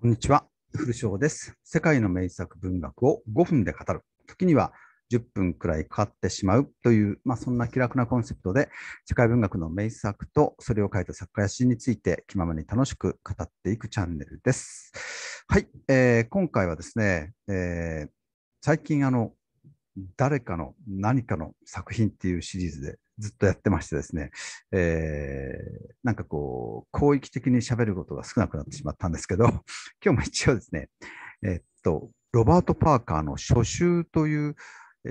こんにちは、古翔です。世界の名作文学を5分で語る。時には10分くらいかかってしまうという、まあ、そんな気楽なコンセプトで、世界文学の名作とそれを書いた作家や詩について気ままに楽しく語っていくチャンネルです。はい、えー、今回はですね、えー、最近あの、誰かの何かの作品っていうシリーズでずっとやってましてですね、えー、なんかこう、広域的に喋ることが少なくなってしまったんですけど、今日も一応ですね、えー、っと、ロバート・パーカーの初秋という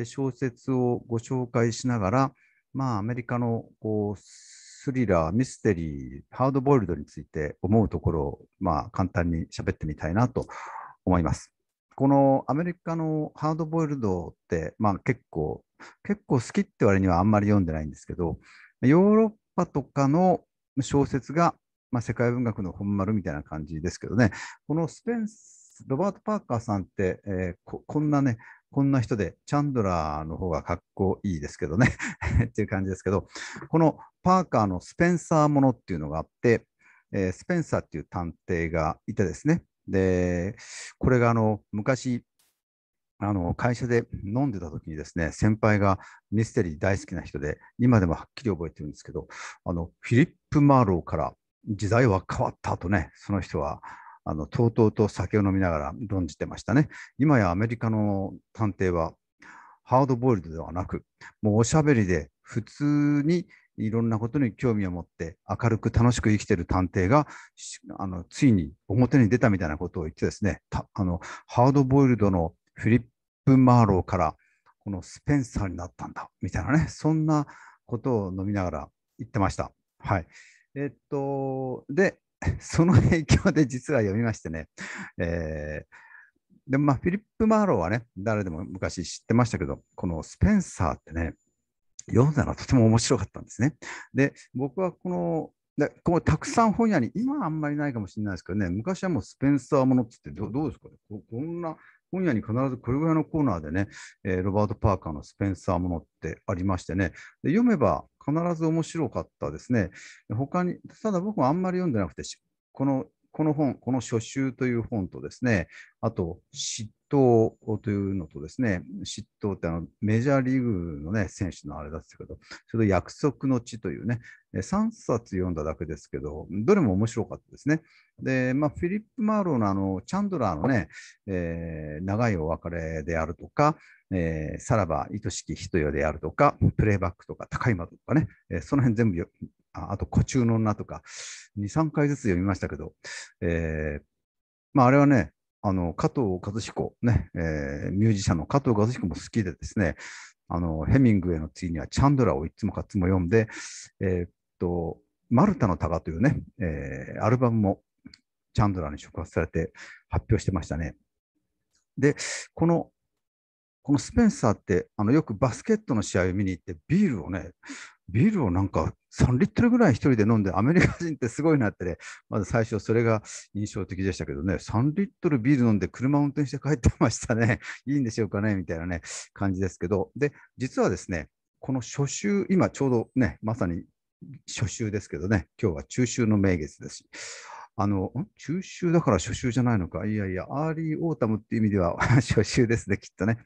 小説をご紹介しながら、まあ、アメリカのこうスリラー、ミステリー、ハードボイルドについて思うところを、まあ、簡単に喋ってみたいなと思います。このアメリカのハードボイルドって、まあ、結構、結構好きって割にはあんまり読んでないんですけど、ヨーロッパとかの小説が、まあ、世界文学の本丸みたいな感じですけどね、このスペンス、ロバート・パーカーさんって、えー、ここんなね、こんな人で、チャンドラーの方がかっこいいですけどね っていう感じですけど、このパーカーのスペンサーものっていうのがあって、えー、スペンサーっていう探偵がいてですね、で、これがあの昔、あの会社で飲んでた時にですね、先輩がミステリー大好きな人で、今でもはっきり覚えてるんですけど、あのフィリップ・マーローから時代は変わったとね、その人はあのとうとうと酒を飲みながら論じてましたね。今やアメリカの探偵はハードボイルドではなく、もうおしゃべりで普通にいろんなことに興味を持って明るく楽しく生きてる探偵があのついに表に出たみたいなことを言ってですねあのハードボイルドのフィリップ・マーローからこのスペンサーになったんだみたいなねそんなことを飲みながら言ってました。はいえっと、でその影響で実は読みましてね、えーでまあ、フィリップ・マーローはね、誰でも昔知ってましたけど、このスペンサーってね、読んだらとても面白かったんですね。で、僕はこのでこのたくさん本屋に、今はあんまりないかもしれないですけどね、昔はもうスペンサーものってってど、どうですかねこ、こんな本屋に必ずこれぐらいのコーナーでね、えー、ロバート・パーカーのスペンサーものってありましてね、で読めば必ず面白かったですね。他に、ただ僕もあんまり読んでなくて、このこの本、この書集という本とですね、あと、嫉妬というのとですね、嫉妬ってあのメジャーリーグの、ね、選手のあれだったけど、それと約束の地というね、3冊読んだだけですけど、どれも面白かったですね。で、まあ、フィリップ・マーローのあのチャンドラーのね、えー、長いお別れであるとか、えー、さらば愛しき人よであるとか、プレイバックとか、高い窓とかね、えー、その辺全部あと、古中の女とか、2、3回ずつ読みましたけど、えー、まあ、あれはね、あの加藤和彦ね、えー、ミュージシャンの加藤和彦も好きでですね、あのヘミングウェイの次にはチャンドラをいつもかつも読んで、えー、っと、マルタのタガというね、えー、アルバムもチャンドラに触発されて発表してましたね。で、この、このスペンサーって、あのよくバスケットの試合を見に行って、ビールをね、ビールをなんか3リットルぐらい1人で飲んで、アメリカ人ってすごいなってね、まず最初、それが印象的でしたけどね、3リットルビール飲んで車運転して帰ってましたね、いいんでしょうかね、みたいなね、感じですけど、で、実はですね、この初秋、今ちょうどね、まさに初秋ですけどね、今日は中秋の名月ですし、あの、中秋だから初秋じゃないのか。いやいや、アーリーオータムっていう意味では 初秋ですね、きっとね。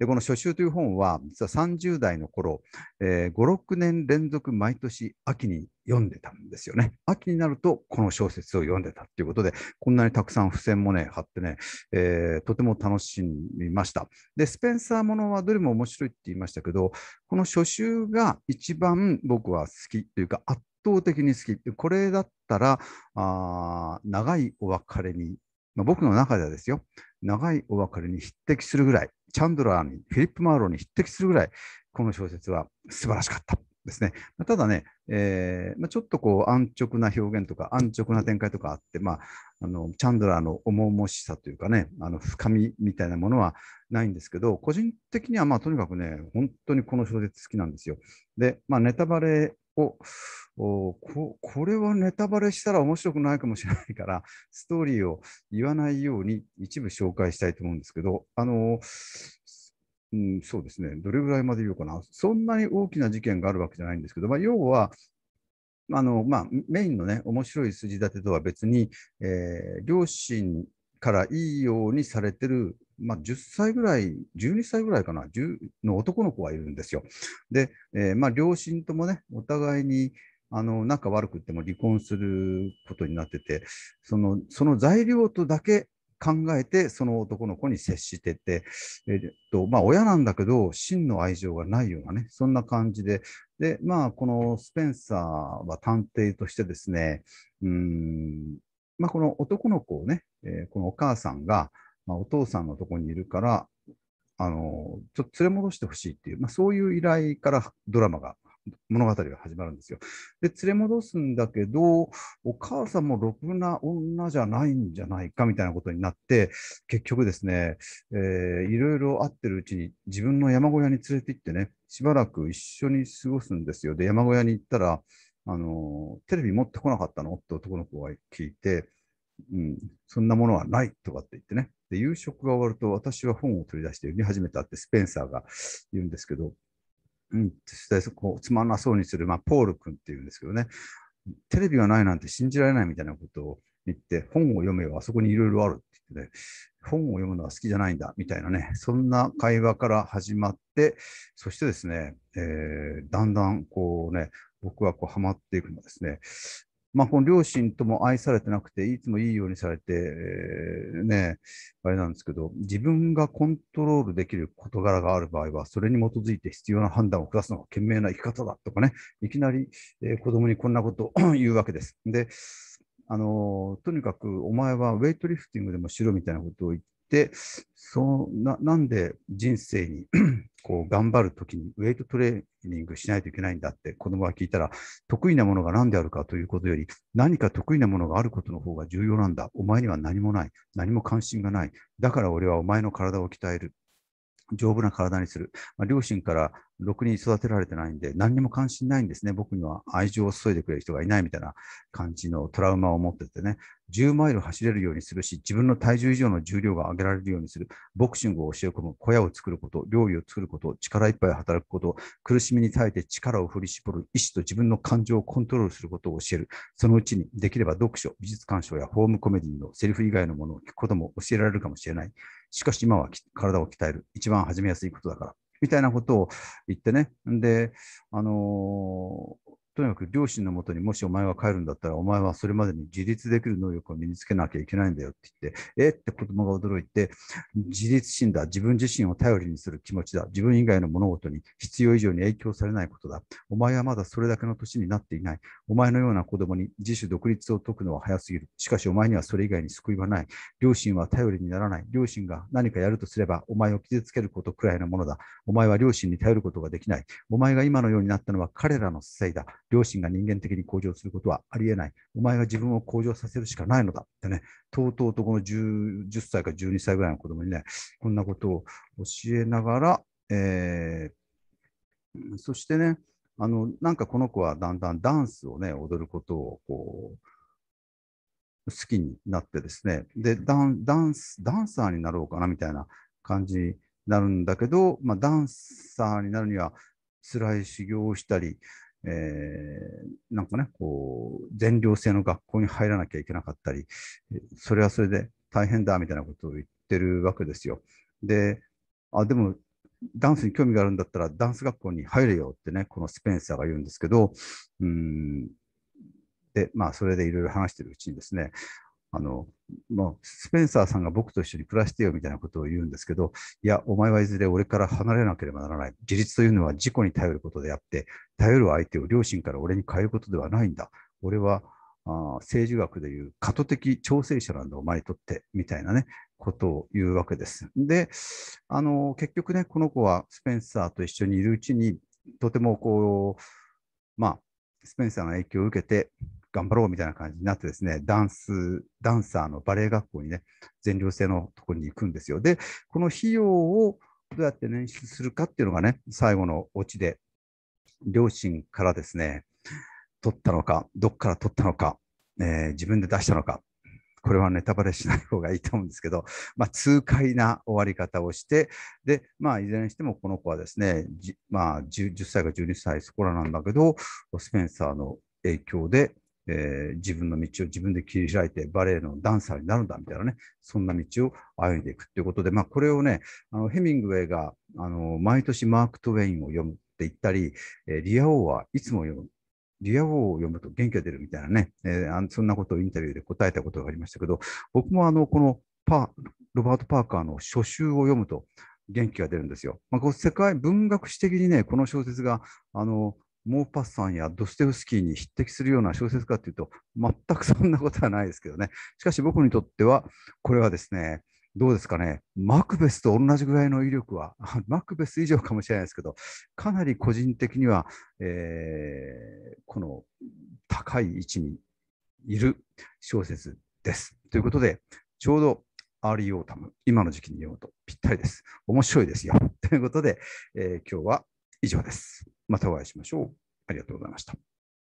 で、この初秋という本は、実は30代の頃、えー、5、6年連続毎年秋に読んでたんですよね。秋になると、この小説を読んでたっていうことで、こんなにたくさん付箋もね、貼ってね、えー、とても楽しみました。で、スペンサーものはどれも面白いって言いましたけど、この初秋が一番僕は好きというか、圧倒的に好き。これだったら、あ長いお別れに、まあ、僕の中ではですよ、長いお別れに匹敵するぐらい、チャンドラーに、フィリップ・マーローに匹敵するぐらい、この小説は素晴らしかった。ですね、ただね、えーまあ、ちょっとこう安直な表現とか安直な展開とかあって、まあ、あのチャンドラーの重々しさというかねあの深みみたいなものはないんですけど個人的にはまあとにかくね本当にこの小説好きなんですよ。で、まあ、ネタバレおおここれはネタバレしたら面白くないかもしれないから、ストーリーを言わないように一部紹介したいと思うんですけど、あのうん、そうですね、どれぐらいまで言おうかな、そんなに大きな事件があるわけじゃないんですけど、まあ、要は、あのまあ、メインのね、面白い筋立てとは別に、えー、両親からいいようにされてるまあ、10歳ぐらい、12歳ぐらいかな、の男の子がいるんですよ。で、えー、まあ、両親ともね、お互いにあの仲悪くても離婚することになってて、そのその材料とだけ考えて、その男の子に接してて、えー、っとまあ、親なんだけど、真の愛情がないようなね、そんな感じで、でまあ、このスペンサーは探偵としてですね、うんまあ、この男の子をね、えー、このお母さんが、まあ、お父さんのとこにいるから、あのちょっと連れ戻してほしいっていう、まあ、そういう依頼からドラマが、物語が始まるんですよ。で、連れ戻すんだけど、お母さんもろくな女じゃないんじゃないかみたいなことになって、結局ですね、えー、いろいろ会ってるうちに自分の山小屋に連れて行ってね、しばらく一緒に過ごすんですよ。で、山小屋に行ったら、あのテレビ持ってこなかったのって男の子が聞いて、うん、そんなものはないとかって言ってね、で、夕食が終わると私は本を取り出して読み始めたってスペンサーが言うんですけど、うん、そしてこうつまんなそうにする、まあ、ポール君っていうんですけどね、テレビがないなんて信じられないみたいなことを言って、本を読めばあそこにいろいろあるって言ってね、本を読むのは好きじゃないんだみたいなね、そんな会話から始まって、そしてですね、えー、だんだんこうね、僕はこうハマっていくのですね、まあ、この両親とも愛されてなくて、いつもいいようにされて、ね、あれなんですけど、自分がコントロールできる事柄がある場合は、それに基づいて必要な判断を下すのが賢明な生き方だとかね、いきなり、えー、子供にこんなことを 言うわけです。で、あのとにかくお前はウェイトリフティングでもしろみたいなことを言っで、そななんで人生に こう頑張るときにウェイトトレーニングしないといけないんだって子供が聞いたら、得意なものが何であるかということより、何か得意なものがあることの方が重要なんだ。お前には何もない。何も関心がない。だから俺はお前の体を鍛える丈夫な体にする。まあ、両親からろくに育てられてないんで、何にも関心ないんですね。僕には愛情を注いでくれる人がいないみたいな感じのトラウマを持っててね。10マイル走れるようにするし、自分の体重以上の重量が上げられるようにする。ボクシングを教え込む。小屋を作ること、料理を作ること、力いっぱい働くこと、苦しみに耐えて力を振り絞る。意志と自分の感情をコントロールすることを教える。そのうちに、できれば読書、美術鑑賞やホームコメディのセリフ以外のものを聞くことも教えられるかもしれない。しかし今は体を鍛える。一番始めやすいことだから。みたいなことを言ってね。で、あのーとにかく両親のもとにもしお前が帰るんだったら、お前はそれまでに自立できる能力を身につけなきゃいけないんだよって言って、えって子供が驚いて、自立心だ、自分自身を頼りにする気持ちだ、自分以外の物事に必要以上に影響されないことだ、お前はまだそれだけの年になっていない、お前のような子供に自主独立を解くのは早すぎる、しかしお前にはそれ以外に救いはない、両親は頼りにならない、両親が何かやるとすれば、お前を傷つけることくらいのものだ、お前は両親に頼ることができない、お前が今のようになったのは彼らのせいだ、両親が人間的に向上することはありえない。お前が自分を向上させるしかないのだ。ってね、とうとうとこの 10, 10歳か12歳ぐらいの子供にね、こんなことを教えながら、えー、そしてね、あの、なんかこの子はだんだんダンスをね、踊ることをこう、好きになってですね、でダンダンス、ダンサーになろうかなみたいな感じになるんだけど、まあ、ダンサーになるには辛い修行をしたり、えー、なんかね、こう、全寮制の学校に入らなきゃいけなかったり、それはそれで大変だみたいなことを言ってるわけですよ。で、あ、でも、ダンスに興味があるんだったら、ダンス学校に入れよってね、このスペンサーが言うんですけど、うん、で、まあ、それでいろいろ話してるうちにですね、あの、まあ、スペンサーさんが僕と一緒に暮らしてよみたいなことを言うんですけど、いや、お前はいずれ俺から離れなければならない。自立というのは自己に頼ることであって、頼る相手を両親から俺に変えることではないんだ。俺はあ政治学でいう過渡的調整者なんだ、お前にとって、みたいなね、ことを言うわけです。で、あの、結局ね、この子はスペンサーと一緒にいるうちに、とてもこう、まあ、スペンサーの影響を受けて、頑張ろうみたいな感じになってですね、ダンス、ダンサーのバレエ学校にね、全寮制のところに行くんですよ。で、この費用をどうやって捻出するかっていうのがね、最後のオチで、両親からですね、取ったのか、どっから取ったのか、えー、自分で出したのか、これはネタバレしない方がいいと思うんですけど、まあ、痛快な終わり方をして、で、まあ、いずれにしてもこの子はですね、まあ10、10歳か12歳そこらなんだけど、スペンサーの影響で、えー、自分の道を自分で切り開いてバレエのダンサーになるんだみたいなね、そんな道を歩んでいくっていうことで、まあ、これをね、あのヘミングウェイがあの毎年マーク・トウェインを読むって言ったり、えリア王はいつも読むリア王を読むと元気が出るみたいなね、えー、そんなことをインタビューで答えたことがありましたけど、僕もあのこのパロバート・パーカーの初集を読むと元気が出るんですよ。まあ、こう世界文学史的にね、この小説があのモーパッサンやドステフスキーに匹敵するような小説かというと、全くそんなことはないですけどね。しかし僕にとっては、これはですね、どうですかね、マクベスと同じぐらいの威力は、マクベス以上かもしれないですけど、かなり個人的には、えー、この高い位置にいる小説です。ということで、ちょうど r ーオータム、今の時期に読むとぴったりです。面白いですよ。ということで、えー、今日は以上です。またお会いしましょう。ありがとうございました。